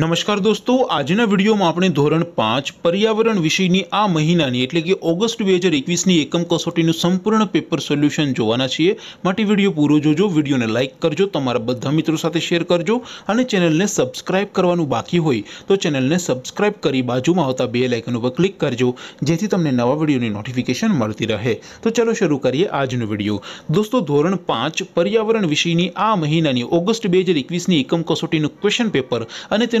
નમસ્કાર દોસ્તો આજના વિડીયોમાં આપણે ધોરણ પાંચ પર્યાવરણ વિષયની આ મહિનાની એટલે કે ઓગસ્ટ બે હજાર એકવીસની એકમ કસોટીનું સંપૂર્ણ પેપર સોલ્યુશન જોવાના છીએ માટે વિડીયો પૂરો જોજો વિડીયોને લાઇક કરજો તમારા બધા મિત્રો સાથે શેર કરજો અને ચેનલને સબસ્ક્રાઇબ કરવાનું બાકી હોય તો ચેનલને સબસ્ક્રાઇબ કરી બાજુમાં આવતા બે લાઇકન ઉપર ક્લિક કરજો જેથી તમને નવા વિડીયોની નોટિફિકેશન મળતી રહે તો ચલો શરૂ કરીએ આજનો વિડીયો દોસ્તો ધોરણ પાંચ પર્યાવરણ વિષયની આ મહિનાની ઓગસ્ટ બે હજાર એકવીસની એકમ કસોટીનું ક્વેશ્ચન પેપર અને તેનું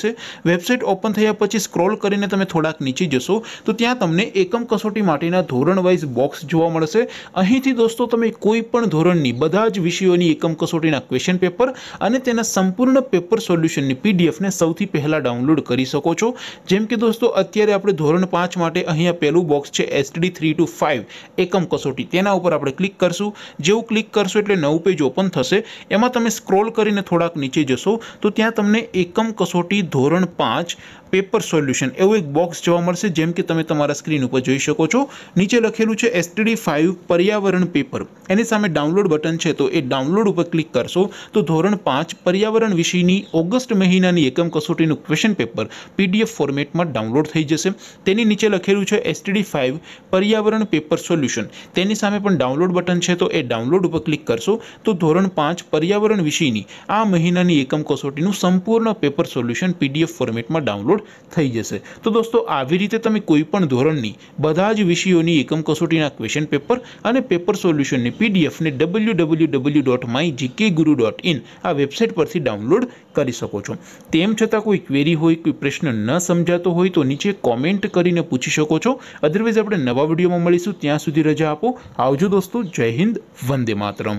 જશે વેબસાઇટ ઓપન થયા પછી સ્ક્રોલ કરીને તમે થોડાક નીચે જશો તો ત્યાં તમને એકમ કસોટી માટેના ધોરણ વાઇઝ બોક્સ જોવા મળશે અહીંથી દોસ્તો તમે કોઈ પણ ધોરણની બધા જ વિષયોની એકમ કસોટીના ક્વેશ્ચન પેપર અને તેના સંપૂર્ણ પેપર સોલ્યુશનની પીડીએફને સૌથી પહેલાં ડાઉનલોડ કરી શકો છો જેમ કે દોસ્તો અત્યારે આપણે ધોરણ પાંચ માટે અહીંયા પહેલું બોક્સ છે એસટીડી થ્રી ટુ ફાઇવ એકમ કસોટી તેના ઉપર આપણે ક્લિક કરશું જેવું ક્લિક કરશો એટલે નવું પેજ ઓપન થશે એમાં તમે સ્ક્રોલ કરીને થોડાક નીચે જશો તો ત્યાં તમને એકમ કસોટી ધોરણ પાંચ પેપર સોલ્યુશન એવું એક બોક્સ જોવા મળશે જેમ કે તમે તમારા સ્ક્રીન ઉપર જોઈ શકો છો નીચે લખેલું છે એસટીડી ફાઇવ પર્યાવરણ પેપર એની સામે ડાઉનલોડ બટન છે તો એ ડાઉનલોડ ઉપર ક્લિક કરશો તો ધોરણ પાંચ પર્યાવરણ વિષયની ઓગસ્ટ મહિનાની એકમ કસોટીનું ક્વેશ્ચન પેપર પીડીએફ ફોર્મેટમાં ડાઉનલોડ થઈ જશે તેની નીચે લખેલું છે એસટીડી ફાઇવ પર્યાવરણ પેપર સોલ્યુશન તેની સામે પણ ડાઉનલોડ બટન છે તો એ ડાઉનલોડ ઉપર ક્લિક કરશો તો ધોરણ પાંચ પર્યાવરણ વિષયની આ મહિનાની એકમ કસોટીનું સંપૂર્ણ પેપર સોલ્યુશન પીડીએફ ફોર્મેટમાં ડાઉનલોડ ડાઉનલોડ થઈ જશે તો દોસ્તો આવી રીતે તમે કોઈપણ ધોરણની બધા જ વિષયોની એકમ કસોટીના ક્વેશ્ચન પેપર અને પેપર સોલ્યુશનની પીડીએફને W W W dot my GK guru dot in આ વેબસાઇટ પરથી ડાઉનલોડ કરી શકો છો તેમ છતાં કોઈ ક્વેરી હોય કોઈ પ્રશ્ન ન સમજાતો હોય તો નીચે કોમેન્ટ કરીને પૂછી શકો છો અધરવાઇઝ આપણે નવા વિડીયોમાં મળીશું ત્યાં સુધી રજા આપો આવજો દોસ્તો જય હિન્દ વંદે માતરમ